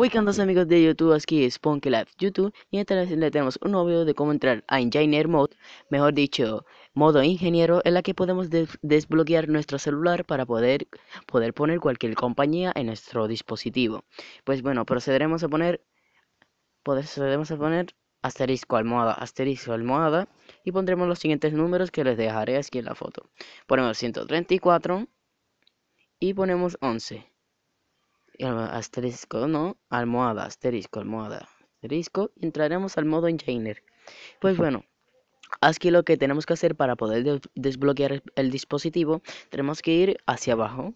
Welcome amigos de YouTube, aquí es Punky Labs YouTube y esta vez tenemos un nuevo video de cómo entrar a Engineer Mode, mejor dicho, modo ingeniero en la que podemos desbloquear nuestro celular para poder, poder poner cualquier compañía en nuestro dispositivo. Pues bueno, procederemos a poner, procederemos a poner asterisco almohada, asterisco almohada y pondremos los siguientes números que les dejaré aquí en la foto. Ponemos 134 y ponemos 11 asterisco, ¿no? Almohada, asterisco, almohada, asterisco. entraremos al modo Engineer. Pues bueno, aquí lo que tenemos que hacer para poder desbloquear el dispositivo, tenemos que ir hacia abajo.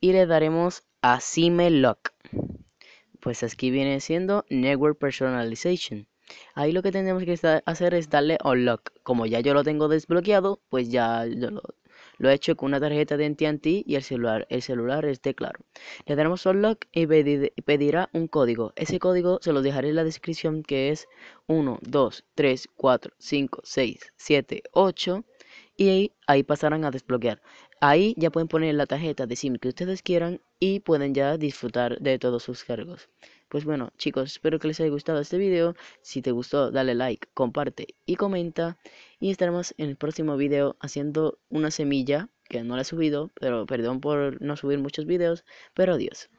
Y le daremos a Sime Lock. Pues aquí viene siendo Network Personalization. Ahí lo que tenemos que hacer es darle unlock lock. Como ya yo lo tengo desbloqueado, pues ya yo lo lo ha hecho con una tarjeta de NTNT y el celular. El celular esté claro. Le daremos lock y pedirá un código. Ese código se lo dejaré en la descripción que es 1, 2, 3, 4, 5, 6, 7, 8 y ahí pasarán a desbloquear. Ahí ya pueden poner la tarjeta de SIM que ustedes quieran y pueden ya disfrutar de todos sus cargos. Pues bueno, chicos, espero que les haya gustado este video. Si te gustó, dale like, comparte y comenta. Y estaremos en el próximo video haciendo una semilla, que no la he subido, pero perdón por no subir muchos videos, pero adiós.